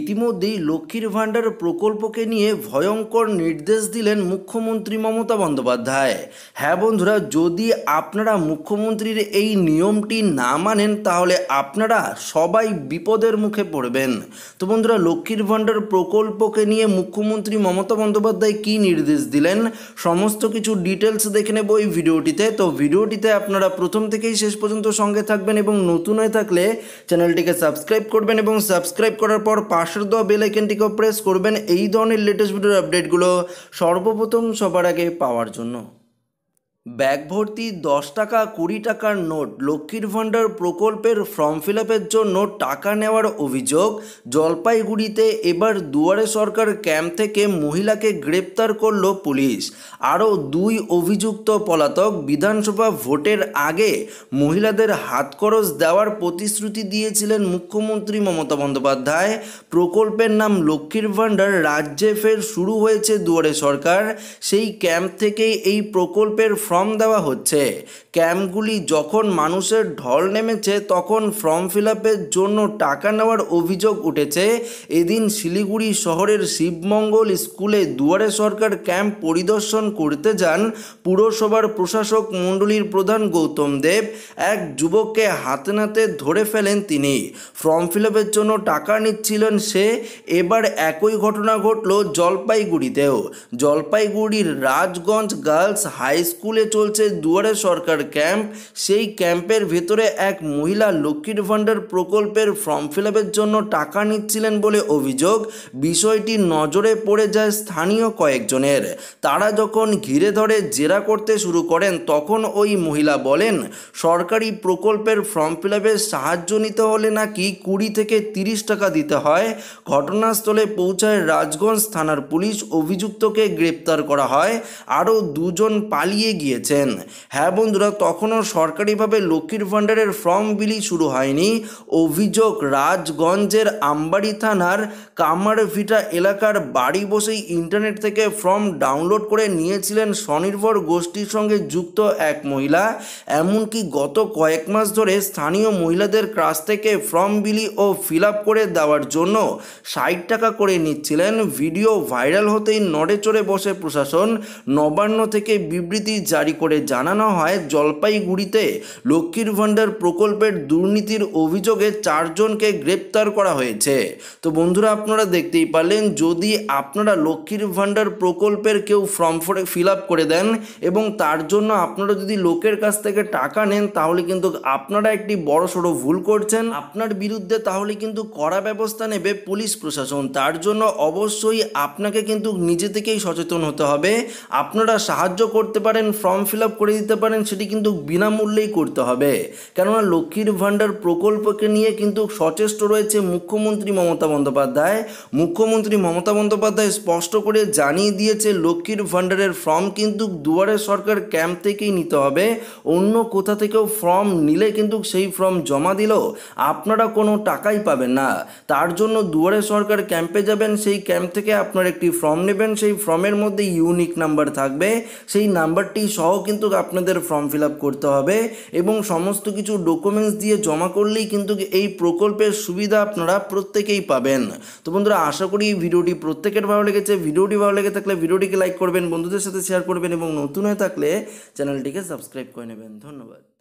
ইতিমধ্যেই লক্ষ্মীর ভাণ্ডার প্রকল্পকে নিয়ে ভয়ঙ্কর নির্দেশ দিলেন মুখ্যমন্ত্রী মমতা বন্দ্যোপাধ্যায় হ্যাঁ বন্ধুরা যদি আপনারা মুখ্যমন্ত্রীর এই নিয়মটি না মানেন তাহলে আপনারা সবাই বিপদের মুখে পড়বেন তো বন্ধুরা লক্ষ্মীর ভাণ্ডার প্রকল্পকে নিয়ে মুখ্যমন্ত্রী মমতা বন্দ্যোপাধ্যায় কী নির্দেশ দিলেন সমস্ত কিছু ডিটেলস দেখে নেব এই ভিডিওটিতে তো ভিডিওটিতে আপনারা প্রথম থেকেই শেষ পর্যন্ত সঙ্গে থাকবেন এবং নতুন হয়ে থাকলে চ্যানেলটিকে সাবস্ক্রাইব করবেন এবং সাবস্ক্রাইব করার পর পাশের দেওয়া বেল আইকনটিকেও প্রেস করবেন এই ধরনের লেটেস্ট ভিডিওর আপডেটগুলো সর্বপ্রথম সবার আগে পাওয়ার জন্য ব্যাগ ভর্তি দশ টাকা কুড়ি টাকার নোট লক্ষ্মীর ভাণ্ডার প্রকল্পের ফর্ম ফিল জন্য টাকা নেওয়ার অভিযোগ জলপাইগুড়িতে এবার দুয়ারে সরকার ক্যাম্প থেকে মহিলাকে গ্রেপ্তার করল পুলিশ আরও দুই অভিযুক্ত পলাতক বিধানসভা ভোটের আগে মহিলাদের হাত খরচ দেওয়ার প্রতিশ্রুতি দিয়েছিলেন মুখ্যমন্ত্রী মমতা বন্দ্যোপাধ্যায় প্রকল্পের নাম লক্ষ্মীর ভাণ্ডার রাজ্যে ফের শুরু হয়েছে দুয়ারে সরকার সেই ক্যাম্প থেকেই এই প্রকল্পের ফর্ম ফর্ম দেওয়া হচ্ছে ক্যাম্পগুলি যখন মানুষের ঢল নেমেছে তখন ফর্ম ফিল জন্য টাকা নেওয়ার অভিযোগ উঠেছে এদিন শিলিগুড়ি শহরের শিবমঙ্গল স্কুলে দুয়ারে সরকার ক্যাম্প পরিদর্শন করতে যান পুরসভার প্রশাসক মণ্ডলীর প্রধান গৌতম দেব এক যুবককে হাতে নাতে ধরে ফেলেন তিনি ফর্ম ফিল জন্য টাকা নিচ্ছিলেন সে এবার একই ঘটনা ঘটল জলপাইগুড়িতেও জলপাইগুড়ির রাজগঞ্জ গার্লস হাই স্কুলে চলছে দুয়ারে সরকার ক্যাম্প সেই ক্যাম্পের ভেতরে এক মহিলা লক্ষ্মীর ভাণ্ডার প্রকল্পের ফর্ম ফিল জন্য টাকা নিচ্ছিলেন বলে অভিযোগ বিষয়টি নজরে পড়ে যায় স্থানীয় কয়েকজনের তারা যখন ঘিরে ধরে জেরা করতে শুরু করেন তখন ওই মহিলা বলেন সরকারি প্রকল্পের ফর্ম ফিল সাহায্য নিতে হলে নাকি কুড়ি থেকে তিরিশ টাকা দিতে হয় ঘটনাস্থলে পৌঁছায় রাজগঞ্জ থানার পুলিশ অভিযুক্তকে গ্রেপ্তার করা হয় আরও দুজন পালিয়ে গিয়ে দিয়েছেন হ্যাঁ বন্ধুরা তখনও সরকারিভাবে লক্ষ্মীর ভাণ্ডারের ফর্ম বিলি শুরু হয়নি অভিযোগ রাজগঞ্জের আম্বাড়ি থানার কামারভিটা এলাকার বাড়ি বসেই ইন্টারনেট থেকে ফর্ম ডাউনলোড করে নিয়েছিলেন স্বনির্ভর গোষ্ঠীর সঙ্গে যুক্ত এক মহিলা এমনকি গত কয়েক মাস ধরে স্থানীয় মহিলাদের কাছ থেকে ফর্ম বিলি ও ফিল করে দেওয়ার জন্য ষাট টাকা করে নিচ্ছিলেন ভিডিও ভাইরাল হতেই নড়ে চড়ে বসে প্রশাসন নবান্ন থেকে বিবৃতি জারি করে জানানো হয় জলপাইগুড়িতে লক্ষ্মীর ভাণ্ডার প্রকল্পের দুর্নীতির অভিযোগে চারজনকে গ্রেপ্তার করা হয়েছে তো বন্ধুরা আপনারা দেখতেই পারলেন যদি আপনারা লক্ষ্মীর ভাণ্ডার প্রকল্পের কেউ ফর্ম ফোরে ফিল আপ করে দেন এবং তার জন্য আপনারা যদি লোকের কাছ থেকে টাকা নেন তাহলে কিন্তু আপনারা একটি বড় সড়ো ভুল করছেন আপনার বিরুদ্ধে তাহলে কিন্তু কড়া ব্যবস্থা নেবে পুলিশ প্রশাসন তার জন্য অবশ্যই আপনাকে কিন্তু নিজে থেকেই সচেতন হতে হবে আপনারা সাহায্য করতে পারেন ফর্ম ফিল আপ করে দিতে পারেন সেটি কিন্তু বিনামূল্যেই করতে হবে কেননা লক্ষ্মীর ভাণ্ডার প্রকল্পকে নিয়ে কিন্তু সচেষ্ট রয়েছে মুখ্যমন্ত্রী মমতা বন্দ্যোপাধ্যায় মুখ্যমন্ত্রী মমতা বন্দ্যোপাধ্যায় স্পষ্ট করে জানিয়ে দিয়েছে লক্ষ্মীর ভাণ্ডারের ফর্ম কিন্তু দুয়ারে সরকার ক্যাম্প থেকেই নিতে হবে অন্য কোথা থেকেও ফর্ম নিলে কিন্তু সেই ফর্ম জমা দিলেও আপনারা কোনো টাকাই পাবেন না তার জন্য দুয়ারে সরকার ক্যাম্পে যাবেন সেই ক্যাম্প থেকে আপনার একটি ফর্ম নেবেন সেই ফর্মের মধ্যে ইউনিক নাম্বার থাকবে সেই নাম্বারটি সহ কিন্তু আপনাদের ফর্ম ফিল করতে হবে এবং সমস্ত কিছু ডকুমেন্টস দিয়ে জমা করলেই কিন্তু এই প্রকল্পের সুবিধা আপনারা প্রত্যেকেই পাবেন তো বন্ধুরা আশা করি ভিডিওটি প্রত্যেকের ভালো লেগেছে ভিডিওটি ভালো লেগে থাকলে ভিডিওটিকে লাইক করবেন বন্ধুদের সাথে শেয়ার করবেন এবং নতুন হয়ে থাকলে চ্যানেলটিকে সাবস্ক্রাইব করে নেবেন ধন্যবাদ